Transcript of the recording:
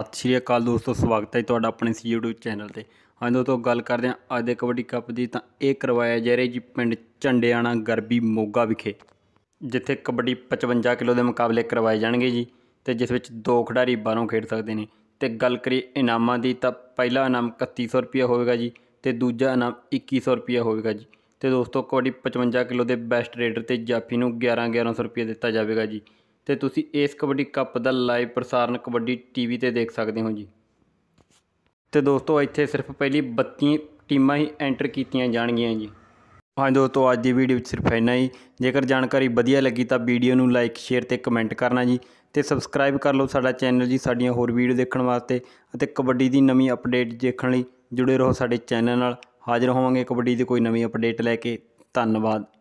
ਸਤਿ ਸ਼੍ਰੀ ਅਕਾਲ ਦੋਸਤੋ ਸਵਾਗਤ ਹੈ ਤੁਹਾਡਾ ਆਪਣੇ ਸੀ YouTube ਚੈਨਲ ਤੇ ਹਾਂ ਦੋਸਤੋ ਗੱਲ ਕਰਦੇ ਆ ਅੱਜ ਦੇ ਕਬੱਡੀ ਕੱਪ ਦੀ ਤਾਂ ਇਹ ਕਰਵਾਇਆ ਜਾ ਰਿਹਾ ਜੀ ਪਿੰਡ ਝੰਡਿਆਣਾ ਗਰਬੀ ਮੋਗਾ ਵਿਖੇ ਜਿੱਥੇ ਕਬੱਡੀ 55 ਕਿਲੋ ਦੇ ਮੁਕਾਬਲੇ ਕਰਵਾਏ ਜਾਣਗੇ ਜੀ ਤੇ ਜਿਸ ਵਿੱਚ ਦੋ ਖਿਡਾਰੀ ਬਾਹਰੋਂ ਖੇਡ ਸਕਦੇ ਨੇ ਤੇ ਗੱਲ ਕਰੀ ਇਨਾਮਾਂ ਦੀ ਤਾਂ ਪਹਿਲਾ ਇਨਾਮ 3100 ਰੁਪਏ ਹੋਵੇਗਾ ਜੀ ਤੇ ਦੂਜਾ ਇਨਾਮ 2100 ਰੁਪਏ ਹੋਵੇਗਾ ਜੀ ਤੇ ਦੋਸਤੋ ਕਬੱਡੀ 55 ਕਿਲੋ ਦੇ ਬੈਸਟ ਰੇਡਰ ਤੇ ਜਾਫੀ ਨੂੰ 11 1100 ਰੁਪਏ ਦਿੱਤਾ ਜਾਵੇਗਾ ਜੀ ਤੇ ਤੁਸੀਂ ਇਸ ਕਬੱਡੀ ਕੱਪ ਦਾ ਲਾਈਵ ਪ੍ਰਸਾਰਣ ਕਬੱਡੀ ਟੀਵੀ ਤੇ ਦੇਖ ਸਕਦੇ ਹੋ ਜੀ ਤੇ ਦੋਸਤੋ ਇੱਥੇ ਸਿਰਫ ਪਹਿਲੀ 32 ਟੀਮਾਂ ਹੀ ਐਂਟਰ ਕੀਤੀਆਂ ਜਾਣਗੀਆਂ ਜੀ ਹਾਂ ਦੋਸਤੋ ਅੱਜ ਦੀ ਵੀਡੀਓ ਵਿੱਚ ਸਿਰਫ ਇੰਨਾ ਹੀ ਜੇਕਰ ਜਾਣਕਾਰੀ ਵਧੀਆ ਲੱਗੀ ਤਾਂ ਵੀਡੀਓ ਨੂੰ ਲਾਈਕ ਸ਼ੇਅਰ ਤੇ ਕਮੈਂਟ ਕਰਨਾ ਜੀ ਤੇ ਸਬਸਕ੍ਰਾਈਬ ਕਰ ਲਓ ਸਾਡਾ ਚੈਨਲ ਜੀ ਸਾਡੀਆਂ ਹੋਰ ਵੀਡੀਓ ਦੇਖਣ ਵਾਸਤੇ ਅਤੇ ਕਬੱਡੀ ਦੀ ਨਵੀਂ ਅਪਡੇਟ ਦੇਖਣ ਲਈ ਜੁੜੇ ਰਹੋ ਸਾਡੇ ਚੈਨਲ ਨਾਲ ਹਾਜ਼ਰ ਹੋਵਾਂਗੇ ਕਬੱਡੀ ਦੀ ਕੋਈ ਨਵੀਂ ਅਪਡੇਟ ਲੈ ਕੇ ਧੰਨਵਾਦ